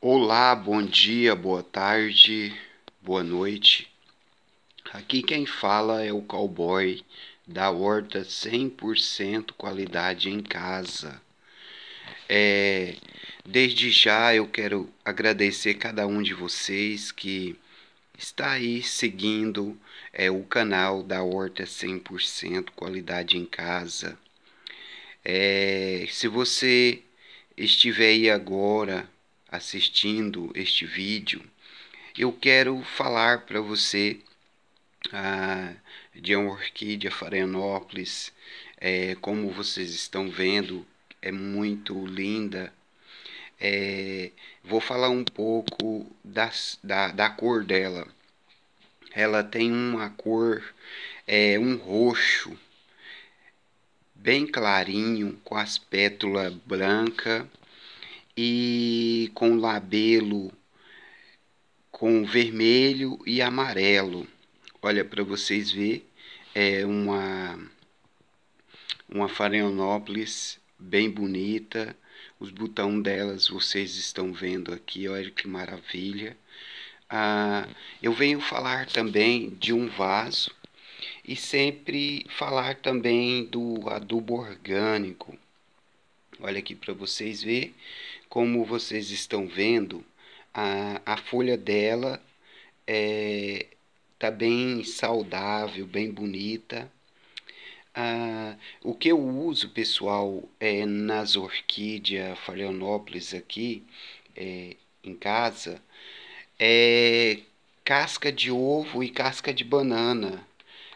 Olá, bom dia, boa tarde, boa noite. Aqui quem fala é o cowboy da horta 100% qualidade em casa. É, desde já eu quero agradecer cada um de vocês que está aí seguindo é, o canal da horta 100% qualidade em casa. É, se você estiver aí agora assistindo este vídeo, eu quero falar para você ah, de uma orquídea Farenópolis, é, como vocês estão vendo, é muito linda. É, vou falar um pouco das, da, da cor dela. Ela tem uma cor, é, um roxo, bem clarinho, com as pétalas branca e com labelo com vermelho e amarelo. Olha para vocês ver, é uma uma Florianópolis bem bonita. Os botão delas vocês estão vendo aqui, olha que maravilha. Ah, eu venho falar também de um vaso e sempre falar também do adubo orgânico. Olha aqui para vocês ver, como vocês estão vendo, a, a folha dela é, tá bem saudável, bem bonita. Ah, o que eu uso, pessoal, é, nas orquídeas Phalaenopsis aqui é, em casa é casca de ovo e casca de banana.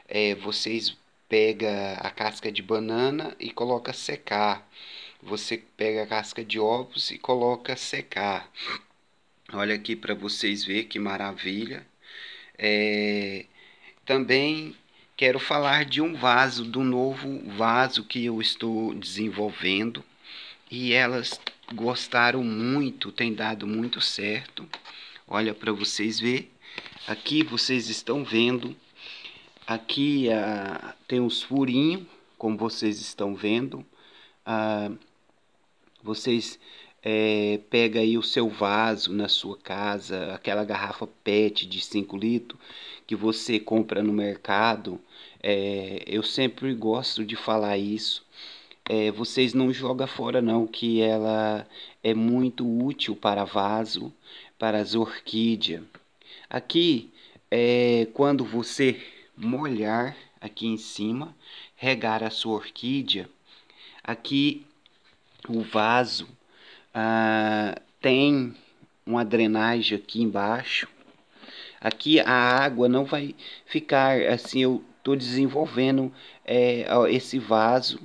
É, vocês pega a casca de banana e coloca secar você pega a casca de ovos e coloca secar. Olha aqui para vocês ver que maravilha. É, também quero falar de um vaso, do novo vaso que eu estou desenvolvendo. E elas gostaram muito, tem dado muito certo. Olha para vocês ver. Aqui vocês estão vendo. Aqui ah, tem os furinhos, como vocês estão vendo. Ah, vocês é, pega aí o seu vaso na sua casa, aquela garrafa PET de 5 litros que você compra no mercado. É, eu sempre gosto de falar isso. É, vocês não joga fora não, que ela é muito útil para vaso, para as orquídeas. Aqui, é, quando você molhar aqui em cima, regar a sua orquídea, aqui o vaso ah, tem uma drenagem aqui embaixo. Aqui a água não vai ficar assim. Eu estou desenvolvendo é, esse vaso.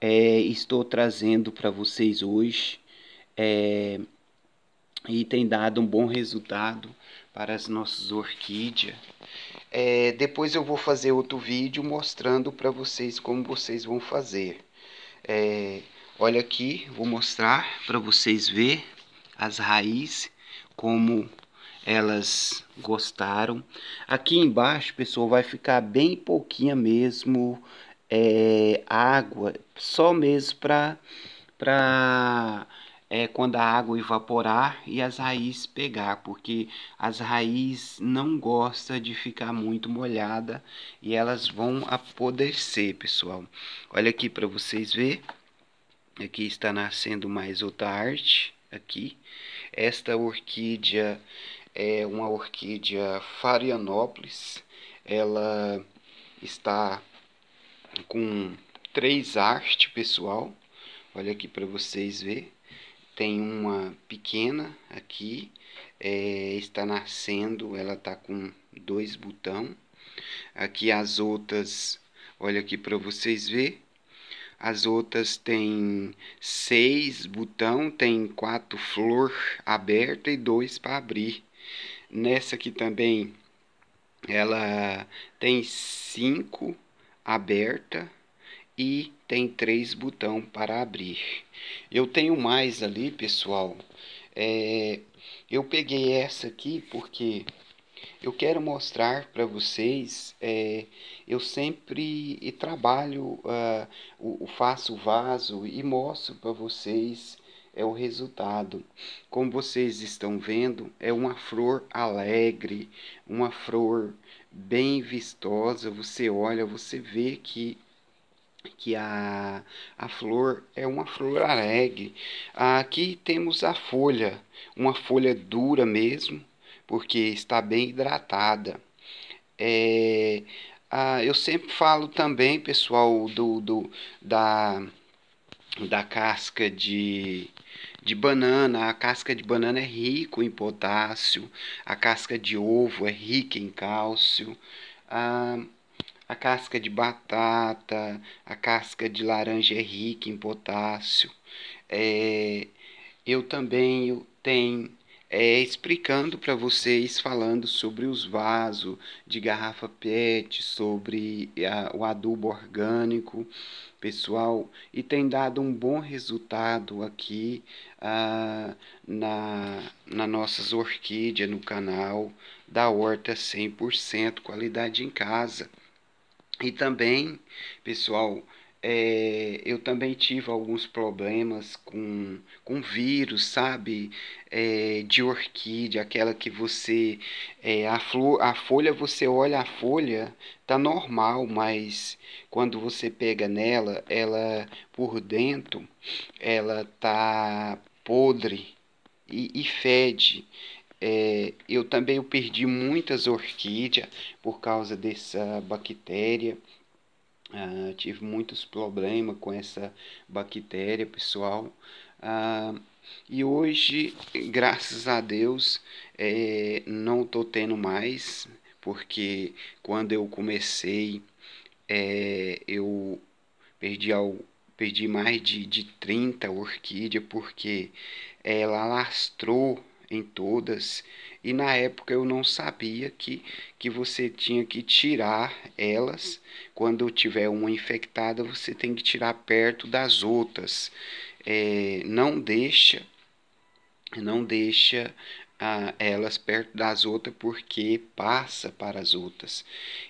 É, estou trazendo para vocês hoje. É, e tem dado um bom resultado para as nossas orquídeas. É, depois eu vou fazer outro vídeo mostrando para vocês como vocês vão fazer. É, Olha aqui, vou mostrar para vocês ver as raízes, como elas gostaram. Aqui embaixo, pessoal, vai ficar bem pouquinha mesmo é, água, só mesmo para para é, quando a água evaporar e as raízes pegar, porque as raízes não gostam de ficar muito molhada e elas vão apodrecer, pessoal. Olha aqui para vocês ver Aqui está nascendo mais outra arte. Aqui. Esta orquídea é uma orquídea Farianópolis. Ela está com três artes, pessoal. Olha aqui para vocês ver. Tem uma pequena aqui, é, está nascendo, ela está com dois botão. Aqui as outras, olha aqui para vocês ver as outras têm seis botão, tem quatro flor aberta e dois para abrir. Nessa aqui também ela tem cinco aberta e tem três botão para abrir. Eu tenho mais ali, pessoal. É, eu peguei essa aqui porque eu quero mostrar para vocês, é, eu sempre trabalho, uh, o, faço o vaso e mostro para vocês é o resultado. Como vocês estão vendo, é uma flor alegre, uma flor bem vistosa. Você olha, você vê que que a, a flor é uma flor alegre. Aqui temos a folha, uma folha dura mesmo, porque está bem hidratada. É, ah, eu sempre falo também, pessoal, do, do da, da casca de, de banana. A casca de banana é rica em potássio, a casca de ovo é rica em cálcio. Ah, a casca de batata, a casca de laranja é rica em potássio. É, eu também tenho é, explicando para vocês, falando sobre os vasos de garrafa PET, sobre eh, a, o adubo orgânico, pessoal, e tem dado um bom resultado aqui ah, na, na nossas orquídeas no canal da Horta 100% Qualidade em Casa. E também, pessoal, é, eu também tive alguns problemas com, com vírus, sabe? É, de orquídea, aquela que você. É, a, flor, a folha, você olha a folha, tá normal, mas quando você pega nela, ela por dentro, ela tá podre e, e fede. É, eu também eu perdi muitas orquídeas por causa dessa bactéria. Uh, tive muitos problemas com essa bactéria, pessoal. Uh, e hoje, graças a Deus, é, não tô tendo mais, porque quando eu comecei, é, eu perdi, ao, perdi mais de, de 30 orquídeas, porque é, ela lastrou em todas. E na época eu não sabia que, que você tinha que tirar elas. Quando tiver uma infectada, você tem que tirar perto das outras. É, não deixa não deixa a elas perto das outras porque passa para as outras.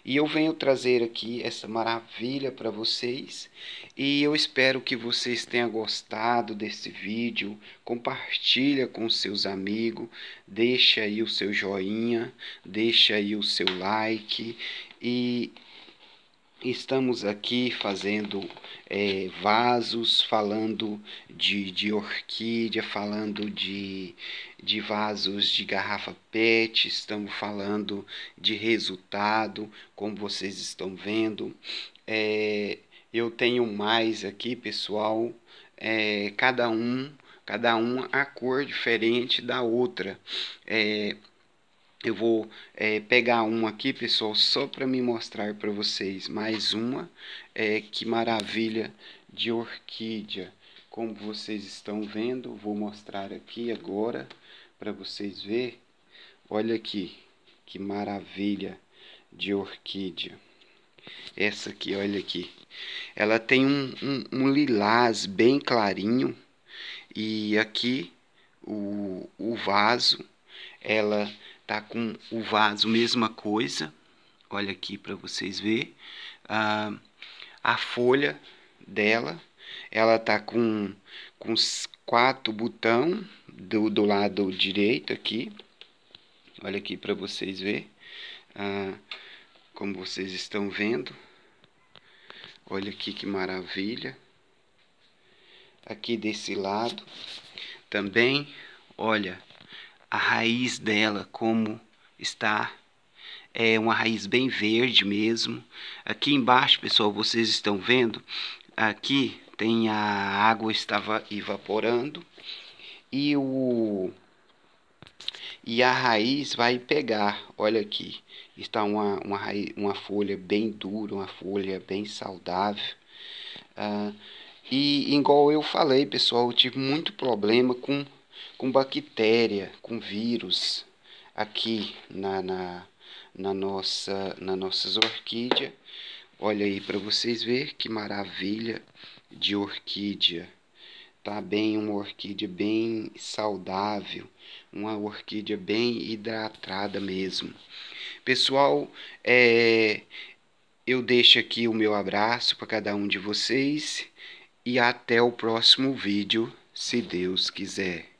E eu venho trazer aqui essa maravilha para vocês e eu espero que vocês tenham gostado desse vídeo. Compartilha com seus amigos, deixa aí o seu joinha, deixa aí o seu like e estamos aqui fazendo é, vasos, falando de, de orquídea, falando de, de vasos de garrafa PET, estamos falando de resultado, como vocês estão vendo. É, eu tenho mais aqui, pessoal, é, cada um cada um a cor diferente da outra. É, eu vou é, pegar uma aqui, pessoal, só para me mostrar para vocês mais uma. É, que maravilha de orquídea. Como vocês estão vendo, vou mostrar aqui agora para vocês ver. Olha aqui, que maravilha de orquídea. Essa aqui, olha aqui. Ela tem um, um, um lilás bem clarinho. E aqui o, o vaso, ela Tá com o vaso, mesma coisa. Olha aqui para vocês ver. Ah, a folha dela, ela tá com, com quatro botão do, do lado direito aqui. Olha aqui para vocês ver. Ah, como vocês estão vendo. Olha aqui que maravilha. Aqui desse lado também, olha, a raiz dela como está. É uma raiz bem verde mesmo. Aqui embaixo, pessoal, vocês estão vendo, aqui tem a água estava evaporando e o e a raiz vai pegar. Olha aqui, está uma, uma, raiz, uma folha bem dura, uma folha bem saudável. Ah, e igual eu falei, pessoal, eu tive muito problema com com bactéria, com vírus aqui na, na, na nossa na nossas orquídea. Olha aí para vocês ver que maravilha de orquídea. Tá bem uma orquídea bem saudável, uma orquídea bem hidratada mesmo. Pessoal, é, eu deixo aqui o meu abraço para cada um de vocês e até o próximo vídeo, se Deus quiser.